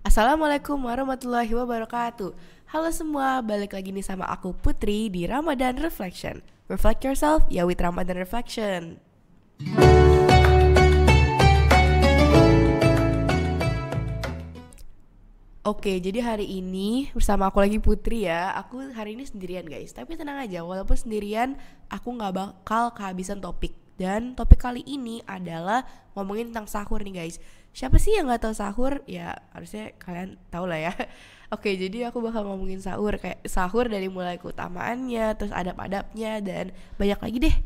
Assalamualaikum warahmatullahi wabarakatuh. Halo semua, balik lagi nih sama aku Putri di Ramadan Reflection. Reflect yourself ya with Ramadan Reflection. Oke, jadi hari ini bersama aku lagi Putri ya. Aku hari ini sendirian guys, tapi tenang aja. Walaupun sendirian, aku nggak bakal kehabisan topik. Dan topik kali ini adalah ngomongin tentang sahur nih guys. Siapa sih yang gak tahu sahur? Ya harusnya kalian tau lah ya. Oke, jadi aku bakal ngomongin sahur kayak sahur dari mulai keutamaannya, terus adab-adabnya dan banyak lagi deh.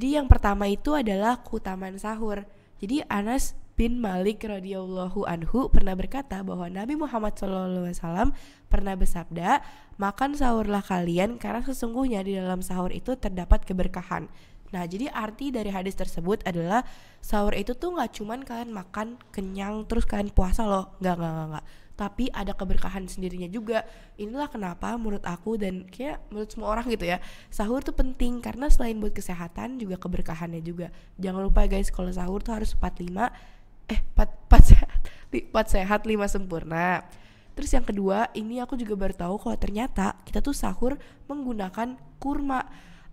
Jadi yang pertama itu adalah keutamaan sahur. Jadi Anas bin Malik radhiyallahu anhu pernah berkata bahwa Nabi Muhammad SAW pernah bersabda, "Makan sahurlah kalian karena sesungguhnya di dalam sahur itu terdapat keberkahan." Nah, jadi arti dari hadis tersebut adalah sahur itu tuh nggak cuman kalian makan kenyang terus kalian puasa loh, nggak nggak nggak nggak. Tapi ada keberkahan sendirinya juga. Inilah kenapa menurut aku dan kayak menurut semua orang gitu ya, sahur tuh penting karena selain buat kesehatan juga keberkahannya juga. Jangan lupa guys kalau sahur tuh harus 45 eh 4, 4 sehat 4 sehat lima sempurna. Terus yang kedua, ini aku juga baru tahu kalau ternyata kita tuh sahur menggunakan kurma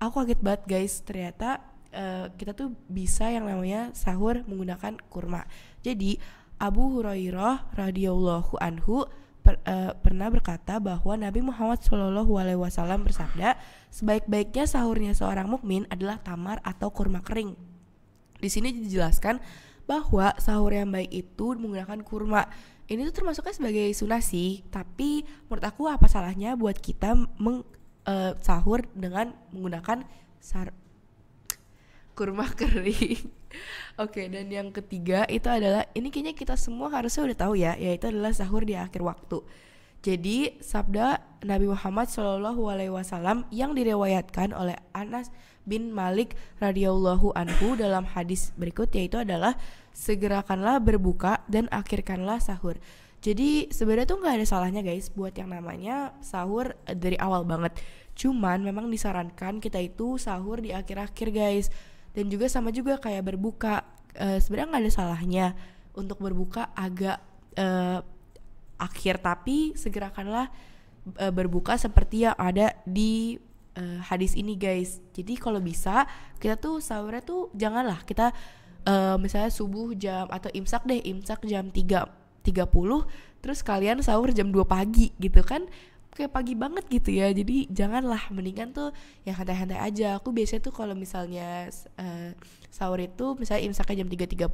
aku kaget banget guys ternyata uh, kita tuh bisa yang namanya sahur menggunakan kurma jadi Abu Hurairah radhiyallahu anhu per, uh, pernah berkata bahwa Nabi Muhammad Shallallahu Alaihi Wasallam bersabda sebaik-baiknya sahurnya seorang mukmin adalah tamar atau kurma kering di sini dijelaskan bahwa sahur yang baik itu menggunakan kurma ini tuh termasuknya sebagai sunnah sih tapi menurut aku apa salahnya buat kita meng uh, sahur dengan menggunakan sar kurma kering. Oke, okay, dan yang ketiga itu adalah ini kayaknya kita semua harusnya udah tahu ya, yaitu adalah sahur di akhir waktu. Jadi sabda Nabi Muhammad Shallallahu Alaihi Wasallam yang direwayatkan oleh Anas bin Malik radhiyallahu anhu dalam hadis berikut yaitu adalah segerakanlah berbuka dan akhirkanlah sahur. Jadi sebenarnya tuh nggak ada salahnya guys buat yang namanya sahur dari awal banget. Cuman memang disarankan kita itu sahur di akhir-akhir guys. Dan juga sama juga kayak berbuka. E, sebenarnya nggak ada salahnya untuk berbuka agak uh, akhir tapi segerakanlah uh, berbuka seperti yang ada di uh, hadis ini guys. Jadi kalau bisa kita tuh sahurnya tuh janganlah kita uh, misalnya subuh jam atau imsak deh, imsak jam 3 30 terus kalian sahur jam 2 pagi gitu kan kayak pagi banget gitu ya jadi janganlah mendingan tuh yang santai-santai aja aku biasanya tuh kalau misalnya uh, sahur itu misalnya imsaknya jam 3.30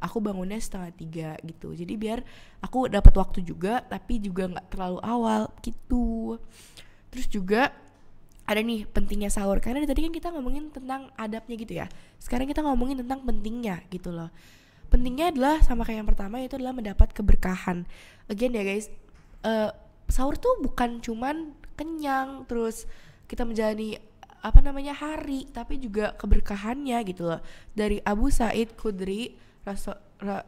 aku bangunnya setengah tiga gitu jadi biar aku dapat waktu juga tapi juga nggak terlalu awal gitu terus juga ada nih pentingnya sahur karena tadi kan kita ngomongin tentang adabnya gitu ya sekarang kita ngomongin tentang pentingnya gitu loh pentingnya adalah sama kayak yang pertama yaitu adalah mendapat keberkahan again ya guys uh, sahur tuh bukan cuman kenyang terus kita menjalani apa namanya hari tapi juga keberkahannya gitu loh dari Abu Said Kudri Rasul, ra,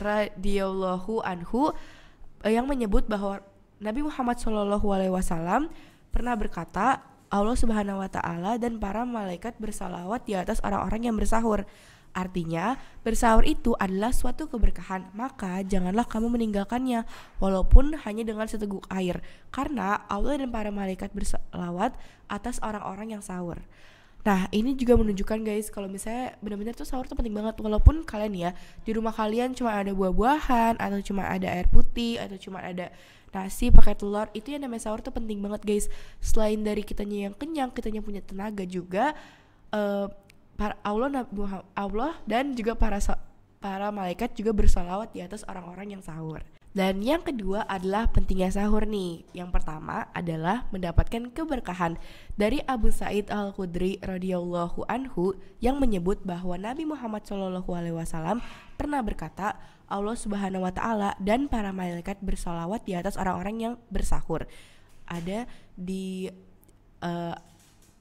radhiyallahu anhu eh, yang menyebut bahwa Nabi Muhammad Shallallahu Alaihi Wasallam pernah berkata Allah Subhanahu Wa Taala dan para malaikat bersalawat di atas orang-orang yang bersahur Artinya, bersahur itu adalah suatu keberkahan, maka janganlah kamu meninggalkannya, walaupun hanya dengan seteguk air, karena Allah dan para malaikat berselawat atas orang-orang yang sahur. Nah, ini juga menunjukkan guys, kalau misalnya benar-benar tuh sahur tuh penting banget, walaupun kalian ya, di rumah kalian cuma ada buah-buahan, atau cuma ada air putih, atau cuma ada nasi pakai telur itu yang namanya sahur tuh penting banget guys selain dari kitanya yang kenyang kitanya punya tenaga juga eh, para Allah Allah dan juga para para malaikat juga bersolawat di atas orang-orang yang sahur. Dan yang kedua adalah pentingnya sahur nih. Yang pertama adalah mendapatkan keberkahan dari Abu Said Al Khudri radhiyallahu anhu yang menyebut bahwa Nabi Muhammad Shallallahu alaihi wasallam pernah berkata, Allah Subhanahu wa taala dan para malaikat bersolawat di atas orang-orang yang bersahur. Ada di uh,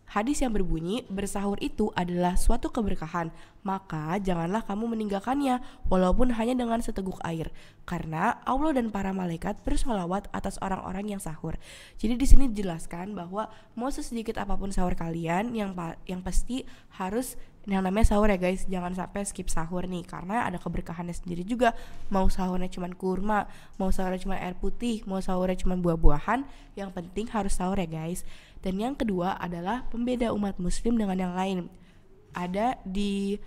Hadis yang berbunyi, bersahur itu adalah suatu keberkahan, maka janganlah kamu meninggalkannya walaupun hanya dengan seteguk air, karena Allah dan para malaikat bersolawat atas orang-orang yang sahur. Jadi di sini dijelaskan bahwa mau sesedikit apapun sahur kalian yang yang pasti harus yang namanya sahur ya guys jangan sampai skip sahur nih karena ada keberkahannya sendiri juga mau sahurnya cuma kurma mau sahurnya cuma air putih mau sahurnya cuma buah-buahan yang penting harus sahur ya guys dan yang kedua adalah pembeda umat muslim dengan yang lain ada di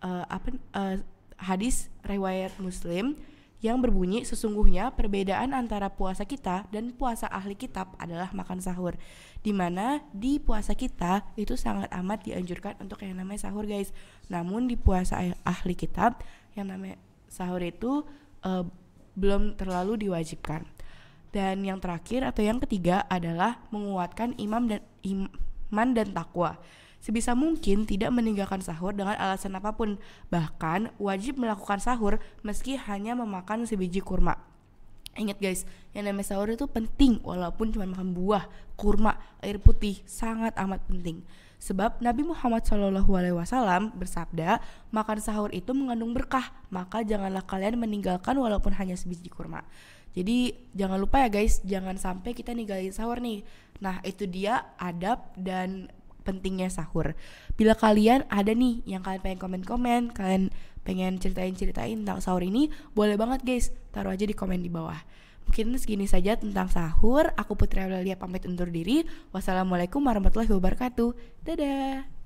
uh, apa uh, hadis riwayat muslim yang berbunyi sesungguhnya perbedaan antara puasa kita dan puasa ahli kitab adalah makan sahur. Dimana di puasa kita itu sangat amat dianjurkan untuk yang namanya sahur guys. Namun di puasa ahli kitab yang namanya sahur itu uh, belum terlalu diwajibkan. Dan yang terakhir atau yang ketiga adalah menguatkan imam dan iman dan takwa sebisa mungkin tidak meninggalkan sahur dengan alasan apapun. Bahkan wajib melakukan sahur meski hanya memakan sebiji kurma. Ingat guys, yang namanya sahur itu penting walaupun cuma makan buah, kurma, air putih sangat amat penting. Sebab Nabi Muhammad Shallallahu Alaihi Wasallam bersabda, makan sahur itu mengandung berkah, maka janganlah kalian meninggalkan walaupun hanya sebiji kurma. Jadi jangan lupa ya guys, jangan sampai kita ninggalin sahur nih. Nah itu dia adab dan pentingnya sahur. Bila kalian ada nih yang kalian pengen komen-komen, kalian pengen ceritain-ceritain tentang sahur ini, boleh banget guys, taruh aja di komen di bawah. Mungkin segini saja tentang sahur. Aku Putri Aulia pamit undur diri. Wassalamualaikum warahmatullahi wabarakatuh. Dadah.